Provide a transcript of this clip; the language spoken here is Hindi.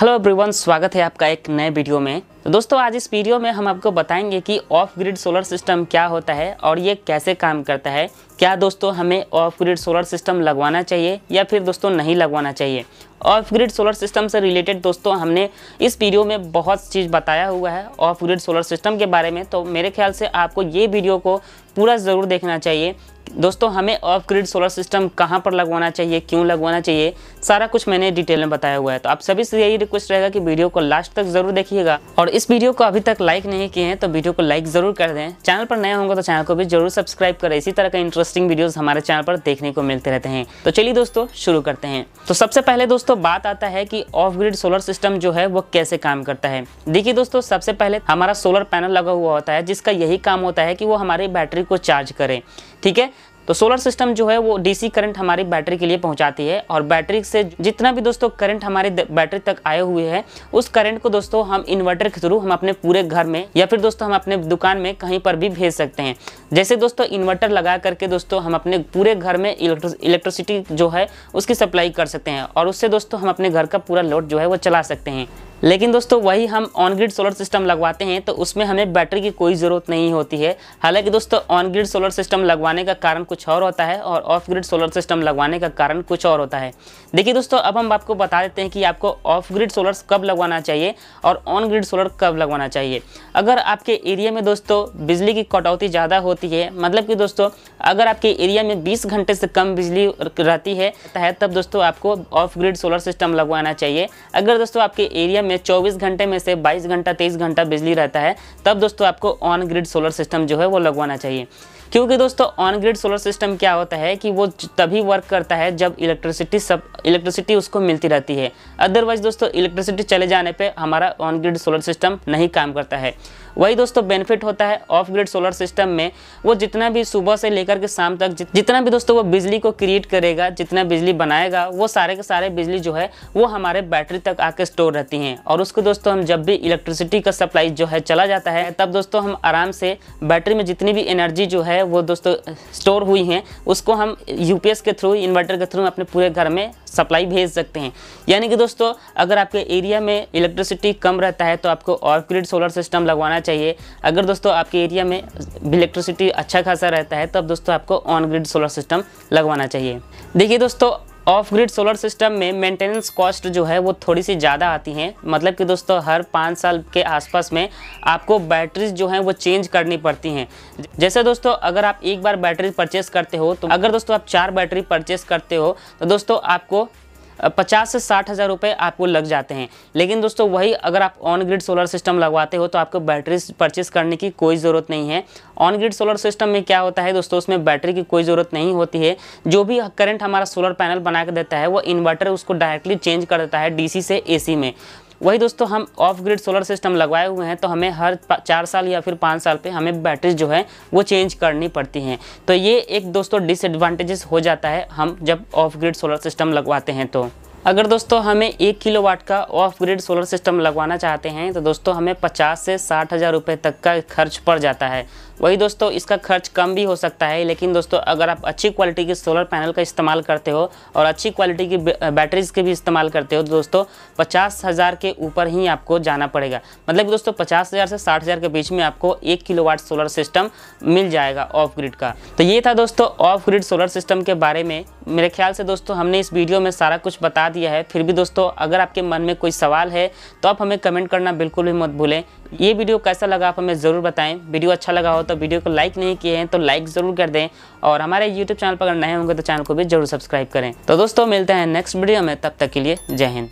हेलो एवरीवन स्वागत है आपका एक नए वीडियो में तो दोस्तों आज इस वीडियो में हम आपको बताएंगे कि ऑफ ग्रिड सोलर सिस्टम क्या होता है और ये कैसे काम करता है क्या दोस्तों हमें ऑफ ग्रिड सोलर सिस्टम लगवाना चाहिए या फिर दोस्तों नहीं लगवाना चाहिए ऑफ ग्रिड सोलर सिस्टम से रिलेटेड दोस्तों हमने इस वीडियो में बहुत चीज़ बताया हुआ है ऑफ ग्रिड सोलर सिस्टम के बारे में तो मेरे ख्याल से आपको ये वीडियो को पूरा ज़रूर देखना चाहिए दोस्तों हमें ऑफ ग्रिड सोलर सिस्टम कहाँ पर लगवाना चाहिए क्यों लगवाना चाहिए सारा कुछ मैंने डिटेल में बताया हुआ है तो आप सभी से यही रिक्वेस्ट रहेगा कि वीडियो को लास्ट तक जरूर देखिएगा और इस वीडियो को अभी तक लाइक नहीं किए हैं तो वीडियो को लाइक जरूर कर दें चैनल पर नया होंगे तो चैनल को भी जरूर सब्सक्राइब करें इसी तरह का इंटरेस्टिंग वीडियोज हमारे चैनल पर देखने को मिलते रहते हैं तो चलिए दोस्तों शुरू करते हैं तो सबसे पहले दोस्तों दोस्तों बात आता है कि ऑफ ग्रिड सोलर सिस्टम जो है वो कैसे काम करता है देखिए दोस्तों सबसे पहले हमारा सोलर पैनल लगा हुआ होता है जिसका यही काम होता है कि वो हमारी बैटरी को चार्ज करें ठीक है तो सोलर सिस्टम जो है वो डीसी करंट हमारी बैटरी के लिए पहुंचाती है और बैटरी से जितना भी दोस्तों करंट हमारे बैटरी तक आए हुए हैं उस करंट को दोस्तों हम इन्वर्टर के थ्रू हम अपने पूरे घर में या फिर दोस्तों हम अपने दुकान में कहीं पर भी भेज सकते हैं जैसे दोस्तों इन्वर्टर लगा करके दोस्तों हम अपने पूरे घर में इलेक्ट्रिसिटी जो है उसकी सप्लाई कर सकते हैं और उससे दोस्तों हम अपने घर का पूरा लोड जो है वो चला सकते हैं लेकिन दोस्तों वही हम ऑन ग्रिड सोलर सिस्टम लगवाते हैं तो उसमें हमें बैटरी की कोई ज़रूरत नहीं होती है हालांकि दोस्तों ऑन ग्रिड सोलर सिस्टम लगवाने का कारण कुछ कुछ और होता है और ऑफ ग्रिड सोलर सिस्टम लगवाने का कारण कुछ और होता है देखिए दोस्तों अब हम आपको बता देते हैं कि आपको ऑफ ग्रिड सोलर कब लगवाना चाहिए और ऑन ग्रिड सोलर कब लगवाना चाहिए अगर आपके एरिया में दोस्तों बिजली की कटौती ज़्यादा होती है मतलब कि दोस्तों अगर आपके एरिया में बीस घंटे से कम बिजली रहती है तब दोस्तों आपको ऑफ ग्रिड सोलर सिस्टम लगवाना चाहिए अगर दोस्तों आपके एरिया में चौबीस घंटे में से बाईस घंटा तेईस घंटा बिजली रहता है तब दोस्तों आपको ऑन ग्रिड सोलर सिस्टम जो है वो लगवाना चाहिए क्योंकि दोस्तों ऑन ग्रिड सोलर सिस्टम क्या होता है कि वो तभी वर्क करता है जब इलेक्ट्रिसिटी सब इलेक्ट्रिसिटी उसको मिलती रहती है अदरवाइज दोस्तों इलेक्ट्रिसिटी चले जाने पर हमारा ऑन ग्रिड सोलर सिस्टम नहीं काम करता है वही दोस्तों बेनिफिट होता है ऑफ ग्रिड सोलर सिस्टम में वो जितना भी सुबह से लेकर के शाम तक जितना भी दोस्तों वो बिजली को क्रिएट करेगा जितना बिजली बनाएगा वो सारे के सारे बिजली जो है वो हमारे बैटरी तक आके स्टोर रहती हैं और उसको दोस्तों हम जब भी इलेक्ट्रिसिटी का सप्लाई जो है चला जाता है तब दोस्तों हम आराम से बैटरी में जितनी भी एनर्जी जो है है वो दोस्तों स्टोर हुई हैं उसको हम यूपीएस के थ्रू इन्वर्टर के थ्रू अपने पूरे घर में सप्लाई भेज सकते हैं यानी कि दोस्तों अगर आपके एरिया में इलेक्ट्रिसिटी कम रहता है तो आपको ऑफ ग्रिड सोलर सिस्टम लगवाना चाहिए अगर दोस्तों आपके एरिया में इलेक्ट्रिसिटी अच्छा खासा रहता है तब तो दोस्तों आपको ऑन ग्रिड सोलर सिस्टम लगवाना चाहिए देखिए दोस्तों ऑफ ग्रिड सोलर सिस्टम में मेंटेनेंस कॉस्ट जो है वो थोड़ी सी ज़्यादा आती हैं मतलब कि दोस्तों हर पाँच साल के आसपास में आपको बैटरीज जो हैं वो चेंज करनी पड़ती हैं जैसे दोस्तों अगर आप एक बार बैटरी परचेस करते हो तो अगर दोस्तों आप चार बैटरी परचेस करते हो तो दोस्तों आपको पचास से साठ हज़ार रुपये आपको लग जाते हैं लेकिन दोस्तों वही अगर आप ऑन ग्रिड सोलर सिस्टम लगवाते हो तो आपको बैटरी परचेस करने की कोई ज़रूरत नहीं है ऑन ग्रिड सोलर सिस्टम में क्या होता है दोस्तों उसमें बैटरी की कोई ज़रूरत नहीं होती है जो भी करंट हमारा सोलर पैनल बना के देता है वो इन्वर्टर उसको डायरेक्टली चेंज कर देता है डी से ए में वही दोस्तों हम ऑफ ग्रिड सोलर सिस्टम लगवाए हुए हैं तो हमें हर चार साल या फिर पाँच साल पे हमें बैटरी जो है वो चेंज करनी पड़ती हैं तो ये एक दोस्तों डिसएडवांटेजेस हो जाता है हम जब ऑफ ग्रिड सोलर सिस्टम लगवाते हैं तो अगर दोस्तों हमें एक किलो वाट का ऑफ ग्रिड सोलर सिस्टम लगवाना चाहते हैं तो दोस्तों हमें पचास से साठ हज़ार रुपये तक का खर्च पड़ जाता है वही दोस्तों इसका खर्च कम भी हो सकता है लेकिन दोस्तों अगर आप अच्छी क्वालिटी के सोलर पैनल का इस्तेमाल करते हो और अच्छी क्वालिटी की बैटरीज के भी इस्तेमाल करते हो तो दोस्तों पचास हज़ार के ऊपर ही आपको जाना पड़ेगा मतलब दोस्तों पचास हज़ार से साठ हज़ार के बीच में आपको एक किलो वाट सोलर सिस्टम मिल जाएगा ऑफ ग्रिड का तो ये था दोस्तों ऑफ ग्रिड सोलर सिस्टम के बारे में मेरे ख्याल से दोस्तों हमने इस वीडियो में सारा कुछ बता दिया है फिर भी दोस्तों अगर आपके मन में कोई सवाल है तो आप हमें कमेंट करना बिल्कुल भी मत भूलें ये वीडियो कैसा लगा आप हमें ज़रूर बताएं वीडियो अच्छा लगा हो तो वीडियो को लाइक नहीं किए हैं तो लाइक ज़रूर कर दें और हमारे यूट्यूब चैनल पर अगर नए होंगे तो चैनल को भी जरूर सब्सक्राइब करें तो दोस्तों मिलते हैं नेक्स्ट वीडियो में तब तक के लिए जय हिंद